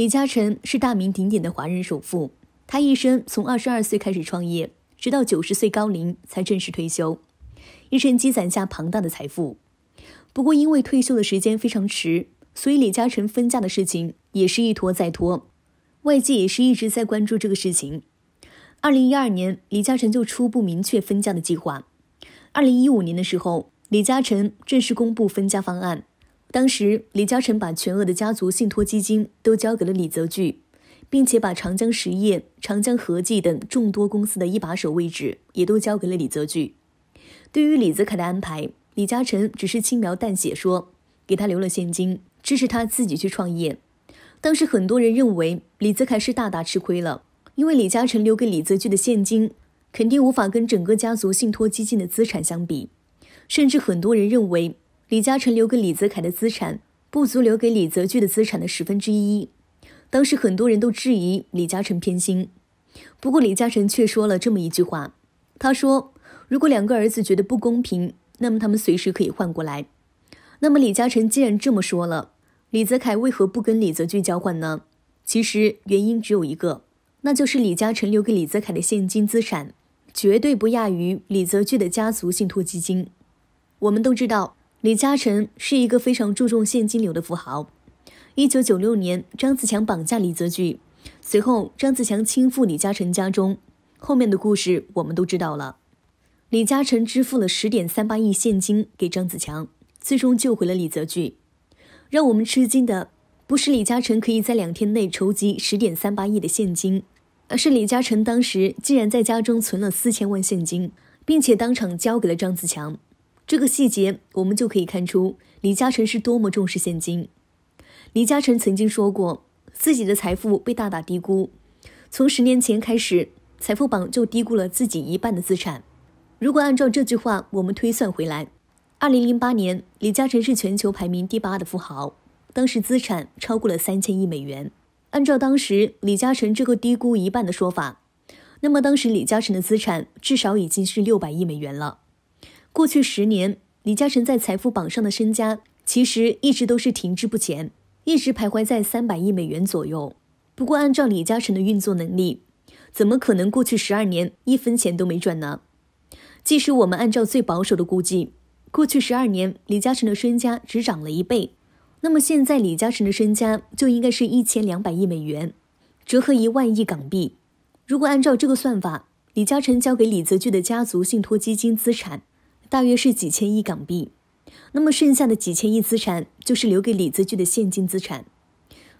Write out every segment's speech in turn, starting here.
李嘉诚是大名鼎鼎的华人首富，他一生从二十二岁开始创业，直到九十岁高龄才正式退休，一生积攒下庞大的财富。不过因为退休的时间非常迟，所以李嘉诚分家的事情也是一拖再拖，外界也是一直在关注这个事情。二零一二年，李嘉诚就初步明确分家的计划。二零一五年的时候，李嘉诚正式公布分家方案。当时，李嘉诚把全额的家族信托基金都交给了李泽钜，并且把长江实业、长江和记等众多公司的一把手位置也都交给了李泽钜。对于李泽楷的安排，李嘉诚只是轻描淡写说：“给他留了现金，支持他自己去创业。”当时很多人认为李泽楷是大大吃亏了，因为李嘉诚留给李泽钜的现金肯定无法跟整个家族信托基金的资产相比，甚至很多人认为。李嘉诚留给李泽楷的资产不足留给李泽钜的资产的十分之一。当时很多人都质疑李嘉诚偏心，不过李嘉诚却说了这么一句话：“他说，如果两个儿子觉得不公平，那么他们随时可以换过来。”那么李嘉诚既然这么说了，李泽楷为何不跟李泽钜交换呢？其实原因只有一个，那就是李嘉诚留给李泽楷的现金资产绝对不亚于李泽钜的家族信托基金。我们都知道。李嘉诚是一个非常注重现金流的富豪。一九九六年，张子强绑架李泽钜，随后张子强亲赴李嘉诚家中。后面的故事我们都知道了。李嘉诚支付了十点三八亿现金给张子强，最终救回了李泽钜。让我们吃惊的不是李嘉诚可以在两天内筹集十点三八亿的现金，而是李嘉诚当时竟然在家中存了四千万现金，并且当场交给了张子强。这个细节，我们就可以看出李嘉诚是多么重视现金。李嘉诚曾经说过，自己的财富被大大低估。从十年前开始，财富榜就低估了自己一半的资产。如果按照这句话，我们推算回来，二零零八年李嘉诚是全球排名第八的富豪，当时资产超过了三千亿美元。按照当时李嘉诚这个低估一半的说法，那么当时李嘉诚的资产至少已经是六百亿美元了。过去十年，李嘉诚在财富榜上的身家其实一直都是停滞不前，一直徘徊在三百亿美元左右。不过，按照李嘉诚的运作能力，怎么可能过去十二年一分钱都没赚呢？即使我们按照最保守的估计，过去十二年李嘉诚的身家只涨了一倍，那么现在李嘉诚的身家就应该是一千两百亿美元，折合一万亿港币。如果按照这个算法，李嘉诚交给李泽钜的家族信托基金资产。大约是几千亿港币，那么剩下的几千亿资产就是留给李泽钜的现金资产。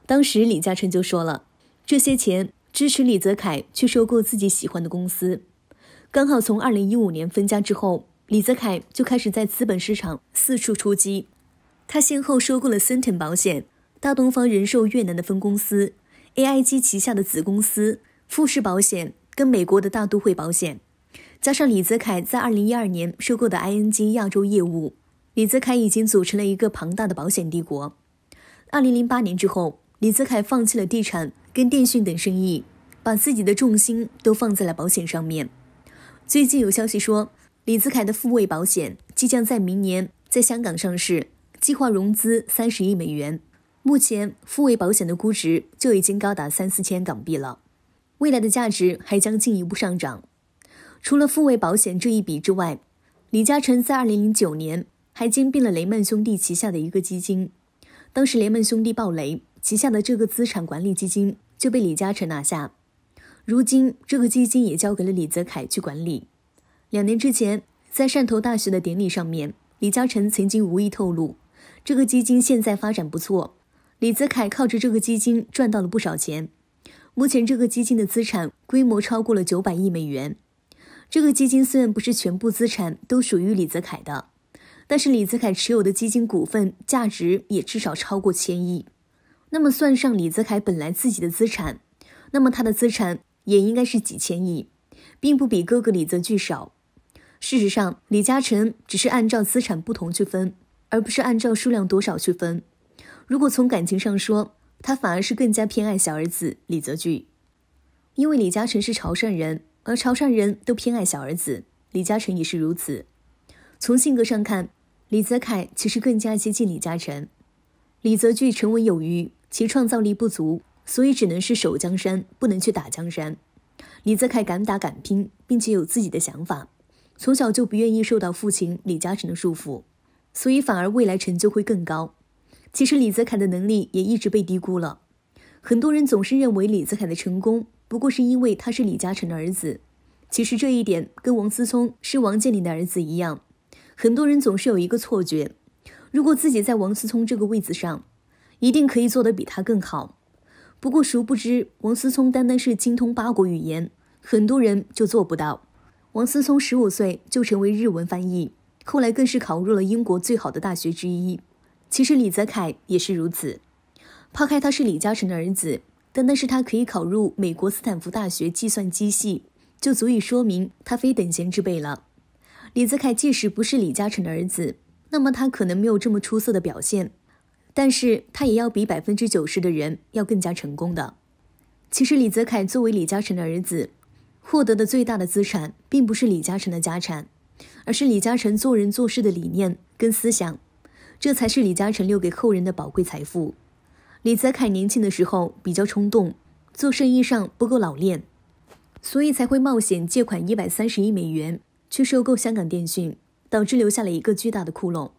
当时李嘉诚就说了，这些钱支持李泽楷去收购自己喜欢的公司。刚好从二零一五年分家之后，李泽楷就开始在资本市场四处出击。他先后收购了森田保险、大东方人寿越南的分公司、AIG 旗下的子公司富士保险跟美国的大都会保险。加上李泽楷在二零一二年收购的 ING 亚洲业务，李泽楷已经组成了一个庞大的保险帝国。二零零八年之后，李泽楷放弃了地产跟电讯等生意，把自己的重心都放在了保险上面。最近有消息说，李泽楷的富卫保险即将在明年在香港上市，计划融资三十亿美元。目前富卫保险的估值就已经高达三四千港币了，未来的价值还将进一步上涨。除了复位保险这一笔之外，李嘉诚在二零零九年还兼并了雷曼兄弟旗下的一个基金。当时雷曼兄弟暴雷，旗下的这个资产管理基金就被李嘉诚拿下。如今，这个基金也交给了李泽楷去管理。两年之前，在汕头大学的典礼上面，李嘉诚曾经无意透露，这个基金现在发展不错，李泽楷靠着这个基金赚到了不少钱。目前，这个基金的资产规模超过了九百亿美元。这个基金虽然不是全部资产都属于李泽楷的，但是李泽楷持有的基金股份价值也至少超过千亿。那么算上李泽楷本来自己的资产，那么他的资产也应该是几千亿，并不比哥哥李泽钜少。事实上，李嘉诚只是按照资产不同去分，而不是按照数量多少去分。如果从感情上说，他反而是更加偏爱小儿子李泽钜，因为李嘉诚是潮汕人。而潮汕人都偏爱小儿子，李嘉诚也是如此。从性格上看，李泽楷其实更加接近李嘉诚。李泽钜沉稳有余，其创造力不足，所以只能是守江山，不能去打江山。李泽楷敢打敢拼，并且有自己的想法，从小就不愿意受到父亲李嘉诚的束缚，所以反而未来成就会更高。其实李泽楷的能力也一直被低估了，很多人总是认为李泽楷的成功。不过是因为他是李嘉诚的儿子，其实这一点跟王思聪是王健林的儿子一样。很多人总是有一个错觉，如果自己在王思聪这个位子上，一定可以做得比他更好。不过殊不知，王思聪单单是精通八国语言，很多人就做不到。王思聪十五岁就成为日文翻译，后来更是考入了英国最好的大学之一。其实李泽楷也是如此，抛开他是李嘉诚的儿子。单单是他可以考入美国斯坦福大学计算机系，就足以说明他非等闲之辈了。李泽楷即使不是李嘉诚的儿子，那么他可能没有这么出色的表现，但是他也要比百分之九十的人要更加成功的。其实，李泽楷作为李嘉诚的儿子，获得的最大的资产，并不是李嘉诚的家产，而是李嘉诚做人做事的理念跟思想，这才是李嘉诚留给后人的宝贵财富。李泽楷年轻的时候比较冲动，做生意上不够老练，所以才会冒险借款一百三十亿美元去收购香港电讯，导致留下了一个巨大的窟窿。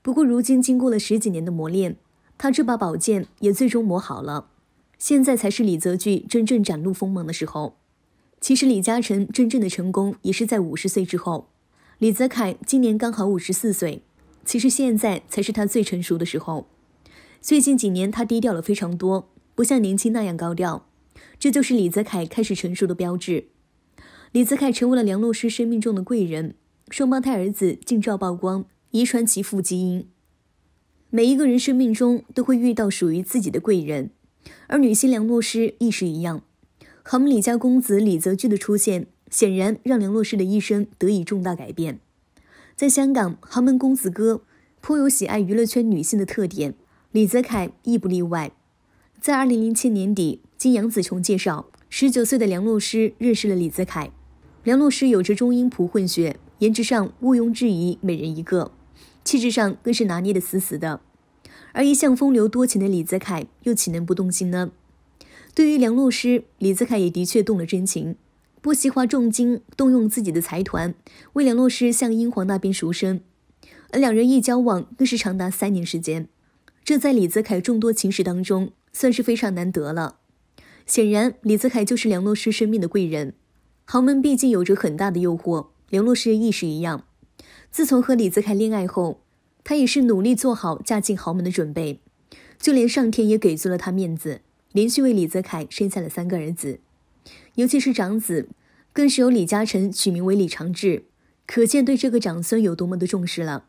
不过，如今经过了十几年的磨练，他这把宝剑也最终磨好了。现在才是李泽钜真正展露锋芒的时候。其实，李嘉诚真正的成功也是在五十岁之后。李泽楷今年刚好五十四岁，其实现在才是他最成熟的时候。最近几年，他低调了非常多，不像年轻那样高调，这就是李泽楷开始成熟的标志。李泽楷成为了梁洛施生命中的贵人。双胞胎儿子近照曝光，遗传其父基因。每一个人生命中都会遇到属于自己的贵人，而女星梁洛施亦是一样。豪门李家公子李泽钜的出现，显然让梁洛施的一生得以重大改变。在香港，豪门公子哥颇有喜爱娱乐圈女性的特点。李泽楷亦不例外，在二零零七年底，经杨紫琼介绍，十九岁的梁洛施认识了李泽楷。梁洛施有着中英葡混血，颜值上毋庸置疑，美人一个；气质上更是拿捏的死死的。而一向风流多情的李泽楷，又岂能不动心呢？对于梁洛施，李泽楷也的确动了真情，不惜花重金，动用自己的财团为梁洛施向英皇那边赎身。而两人一交往，更是长达三年时间。这在李泽楷众多情史当中算是非常难得了。显然，李泽楷就是梁洛施生命的贵人。豪门毕竟有着很大的诱惑，梁洛施亦是一样。自从和李泽楷恋爱后，她也是努力做好嫁进豪门的准备。就连上天也给足了她面子，连续为李泽楷生下了三个儿子。尤其是长子，更是由李嘉诚取名为李长治，可见对这个长孙有多么的重视了。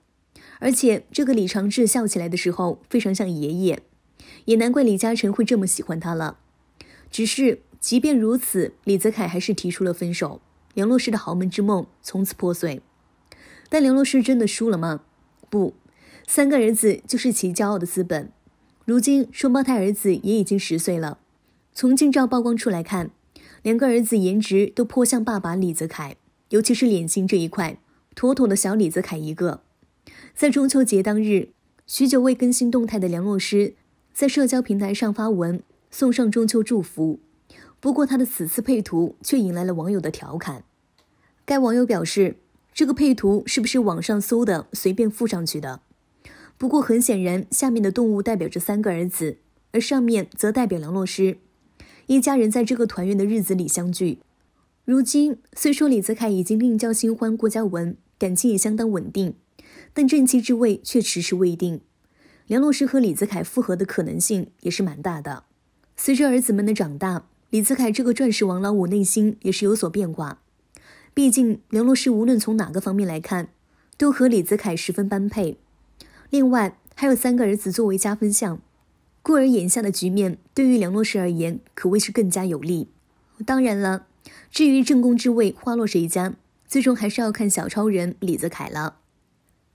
而且这个李长志笑起来的时候非常像爷爷，也难怪李嘉诚会这么喜欢他了。只是即便如此，李泽楷还是提出了分手，梁洛施的豪门之梦从此破碎。但梁洛施真的输了吗？不，三个儿子就是其骄傲的资本。如今双胞胎儿子也已经十岁了，从近照曝光出来看，两个儿子颜值都颇像爸爸李泽楷，尤其是脸型这一块，妥妥的小李泽楷一个。在中秋节当日，许久未更新动态的梁洛施，在社交平台上发文送上中秋祝福。不过，他的此次配图却引来了网友的调侃。该网友表示：“这个配图是不是网上搜的，随便附上去的？”不过，很显然，下面的动物代表着三个儿子，而上面则代表梁洛施。一家人在这个团圆的日子里相聚。如今，虽说李泽楷已经另交新欢郭嘉文，感情也相当稳定。但正妻之位却迟迟未定，梁洛施和李泽楷复合的可能性也是蛮大的。随着儿子们的长大，李泽楷这个钻石王老五内心也是有所变化。毕竟梁洛施无论从哪个方面来看，都和李泽楷十分般配。另外还有三个儿子作为加分项，故而眼下的局面对于梁洛施而言可谓是更加有利。当然了，至于正宫之位花落谁家，最终还是要看小超人李泽楷了。